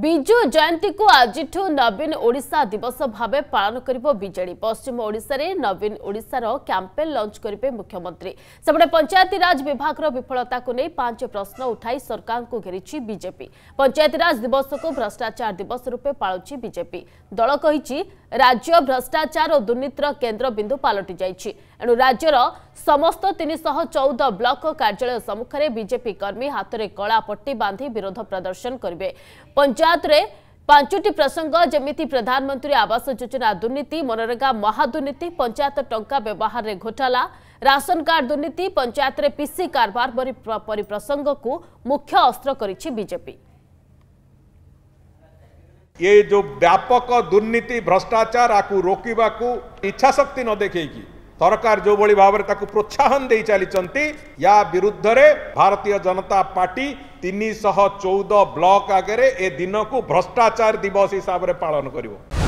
ବିଜୁ ଜୟନ୍ତୀକୁ ଆଜିଠୁ ନବୀନ ଓଡ଼ିଶା ଦିବସ ଭାବେ ପାଳନ କରିବ ବିଜେଡି ପଶ୍ଚିମ ଓଡ଼ିଶାରେ ନବୀନ ଓଡ଼ିଶାର କ୍ୟାମ୍ପେନ୍ ଲଞ୍ଚ କରିବେ ମୁଖ୍ୟମନ୍ତ୍ରୀ ସେପଟେ ପଞ୍ଚାୟତିରାଜ ବିଭାଗର ବିଫଳତାକୁ ନେଇ ପାଞ୍ଚ ପ୍ରଶ୍ନ ଉଠାଇ ସରକାରଙ୍କୁ ଘେରିଛି ବିଜେପି ପଞ୍ଚାୟତିରାଜ ଦିବସକୁ ଭ୍ରଷ୍ଟାଚାର ଦିବସ ରୂପେ ପାଳୁଛି ବିଜେପି ଦଳ କହିଛି ରାଜ୍ୟ ଭ୍ରଷ୍ଟାଚାର ଓ ଦୁର୍ନୀତିର କେନ୍ଦ୍ରବିନ୍ଦୁ ପାଲଟି ଯାଇଛି ଏଣୁ ରାଜ୍ୟର ସମସ୍ତ ତିନିଶହ ଚଉଦ ବ୍ଲକ କାର୍ଯ୍ୟାଳୟ ସମ୍ମୁଖରେ ବିଜେପି କର୍ମୀ ହାତରେ କଳା ପଟି ବାନ୍ଧି ବିରୋଧ ପ୍ରଦର୍ଶନ କରିବେ ପଞ୍ଚାୟତରେ ପାଞ୍ଚଟି ପ୍ରସଙ୍ଗ ଯେମିତି ପ୍ରଧାନମନ୍ତ୍ରୀ ଆବାସ ଯୋଜନା ଦୁର୍ନୀତି ମନରେଗା ମହାଦୁର୍ନୀତି ପଞ୍ଚାୟତ ଟଙ୍କା ବ୍ୟବହାରରେ ଘୋଟାଲା ରାସନ କାର୍ଡ ଦୁର୍ନୀତି ପଞ୍ଚାୟତରେ ପିସି କାରବାର ପରି ପ୍ରସଙ୍ଗକୁ ମୁଖ୍ୟ ଅସ୍ତ୍ର କରିଛି ବିଜେପି ये जो व्यापक दुर्नीति भ्रष्टाचार आपको रोकवाक इच्छाशक्ति न देखी ସରକାର ଯେଉଁଭଳି ଭାବରେ ତାକୁ ପ୍ରୋତ୍ସାହନ ଦେଇ ଚାଲିଛନ୍ତି ୟା ବିରୁଦ୍ଧରେ ଭାରତୀୟ ଜନତା ପାର୍ଟି ତିନିଶହ ଚଉଦ ବ୍ଲକ ଆଗରେ ଏ ଦିନକୁ ଭ୍ରଷ୍ଟାଚାର ଦିବସ ହିସାବରେ ପାଳନ କରିବ